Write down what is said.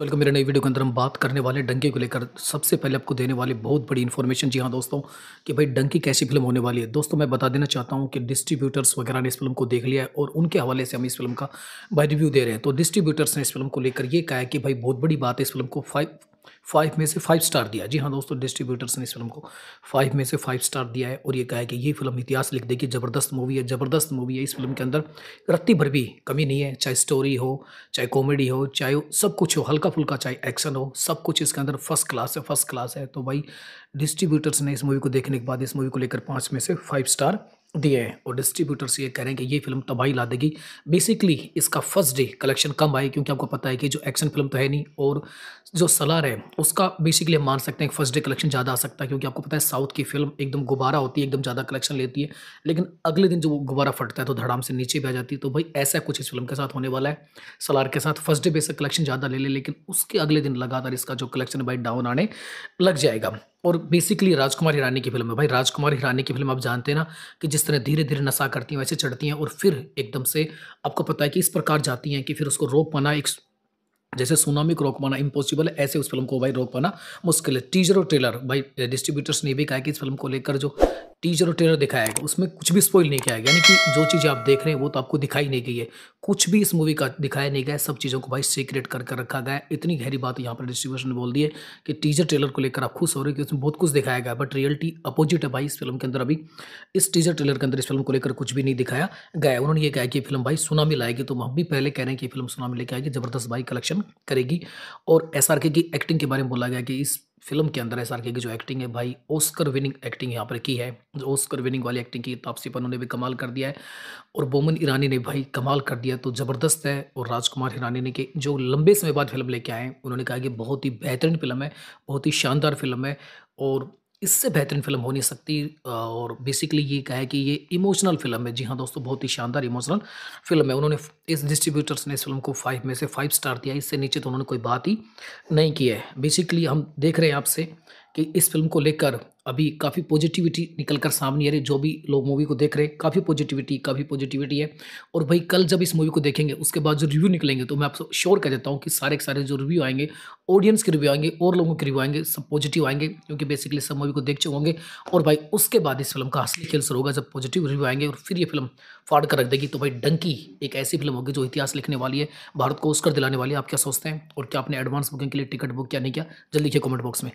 welcome मेरे नई video के अंदर हम बात करने वाले डंकी को लेकर सबसे पहले आपको देने वाले बहुत बड़ी इन्फॉर्मेशन जी हाँ दोस्तों कि भाई डंकी कैसी फिल्म होने वाली है दोस्तों मैं बता देना चाहता हूँ कि डिस्ट्रीब्यूटर्स वगैरह ने इस फिल्म को देख लिया है और उनके हवाले से हम इस फिल्म का बाई रिव्यू दे रहे हैं तो डिस्ट्रीब्यूटर्स ने इस फिल्म को लेकर यह कहा कि भाई बहुत बड़ी बात है इस फिल्म को फाइव फाइव में से फाइव स्टार दिया जी हाँ दोस्तों डिस्ट्रीब्यूटर्स ने इस फिल्म को फाइव में से फाइव स्टार दिया है और ये कहा है कि ये फिल्म इतिहास लिख देगी ज़बरदस्त मूवी है ज़बरदस्त मूवी है इस फिल्म के अंदर रत्ती भर भी कमी नहीं है चाहे स्टोरी हो चाहे कॉमेडी हो चाहे सब कुछ हो हल्का फुल्का चाहे एक्शन हो सब कुछ इसके अंदर फर्स्ट क्लास है फर्स्ट क्लास है तो भाई डिस्ट्रीब्यूटर्स ने इस मूवी को देखने के बाद इस मूवी को लेकर पाँच में से फाइव स्टार दिए हैं और डिस्ट्रीब्यूटर्स ये कह रहे हैं कि ये फिल्म तबाही ला देगी बेसिकली इसका फर्स्ट डे कलेक्शन कम आए क्योंकि आपको पता है कि जो एक्शन फिल्म तो है नहीं और जो सलार है उसका बेसिकली हम मान सकते हैं फर्स्ट डे कलेक्शन ज़्यादा आ सकता है क्योंकि आपको पता है साउथ की फिल्म एकदम गुब्बारा होती है एकदम ज़्यादा कलेक्शन लेती है लेकिन अगले दिन जो गुब्बारा फटता है तो धड़ाम से नीचे भी आ जाती है तो भाई ऐसा कुछ इस फिल्म के साथ होने वाला है सलार के साथ फर्स्ट डे बेसिक कलेक्शन ज़्यादा ले लें लेकिन उसके अगले दिन लगातार इसका जो कलेक्शन भाई डाउन आने लग जाएगा और बेसिकली राजकुमार हिरानी की फिल्म है भाई राजकुमार हिरानी की फिल्म आप जानते हैं ना कि जिस तरह धीरे धीरे नशा करती हैं वैसे चढ़ती हैं और फिर एकदम से आपको पता है कि इस प्रकार जाती हैं कि फिर उसको रोक पाना एक जैसे को रोक पाना इम्पॉसिबल है ऐसे उस फिल्म को भाई रोक पाना मुश्किल है टीजर और ट्रेलर भाई डिस्ट्रीब्यूटर्स ने भी कहा कि इस फिल्म को लेकर जो टीजर और ट्रेलर दिखाया गया उसमें कुछ भी स्पॉइल नहीं किया गया यानी कि जो चीज़ें आप देख रहे हैं वो तो आपको दिखाई नहीं गई है कुछ भी इस मूवी का दिखाया नहीं गया सब चीज़ों को भाई सीक्रेट कर कर रखा गया इतनी गहरी बात यहाँ पर डिस्ट्रीब्यूशन ने बोल दी है कि टीजर ट्रेलर को लेकर आप खुश हो रहे कि उसमें बहुत कुछ दिखाया गया बट रियलिटी अपोजिट है भाई इस फिल्म के अंदर अभी इस टीजर ट्रेलर के अंदर इस फिल्म को लेकर कुछ भी नहीं दिखाया गया उन्होंने ये कहा कि फिल्म भाई सुनामी लाएगी तो हम भी पहले कह रहे हैं कि फिल्म सुनामी लेके आएगी जबरदस्त भाई कलेक्शन क्वेश्चन करेगी और एस की एक्टिंग के बारे में बोला गया कि इस फिल्म के अंदर एस की जो एक्टिंग है भाई ओस्कर विनिंग एक्टिंग यहाँ पर की है जो ओस्कर विनिंग वाली एक्टिंग की तापसी पन्नू ने भी कमाल कर दिया है और बोमन ईरानी ने भाई कमाल कर दिया तो ज़बरदस्त है और राजकुमार हिरानी ने कि जो लंबे समय बाद फिल्म लेके आए उन्होंने कहा कि बहुत ही बेहतरीन फिल्म है बहुत ही शानदार फिल्म है और इससे बेहतरीन फिल्म हो नहीं सकती और बेसिकली ये कहा है कि ये इमोशनल फिल्म है जी हाँ दोस्तों बहुत ही शानदार इमोशनल फिल्म है उन्होंने इस डिस्ट्रीब्यूटर्स ने इस फिल्म को फाइव में से फाइव स्टार दिया इससे नीचे तो उन्होंने कोई बात ही नहीं की है बेसिकली हम देख रहे हैं आपसे कि इस फिल्म को लेकर अभी काफ़ी पॉजिटिविटी निकल कर सामने आ रही जो भी लोग मूवी को देख रहे हैं काफ़ी पॉजिटिविटी काफ़ी पॉजिटिविटी है और भाई कल जब इस मूवी को देखेंगे उसके बाद जो रिव्यू निकलेंगे तो मैं आपको श्योर कह देता हूँ कि सारे के सारे जो रिव्यू आएंगे ऑडियंस के रिव्यू आएंगे और लोगों के रिव्यू आएंगे सब पॉजिटिव आएंगे क्योंकि बेसिकली सब मूवी को देख चुके होंगे और भाई उसके बाद इस फिल्म का असली खेल शुरू होगा जब पॉजिटिव रिव्यू आएंगे और फिर ये फिल्म फाड़ कर रख देगी तो भाई डंकी एक ऐसी फिल्म होगी जो इतिहास लिखने वाली है भारत को उसकर दिलाने वाली है आप क्या सोचते हैं और क्या आपने एडवांस बुकिंग के लिए टिकट बुक किया नहीं किया जल्दी लिखिए कॉमेंट बॉक्स में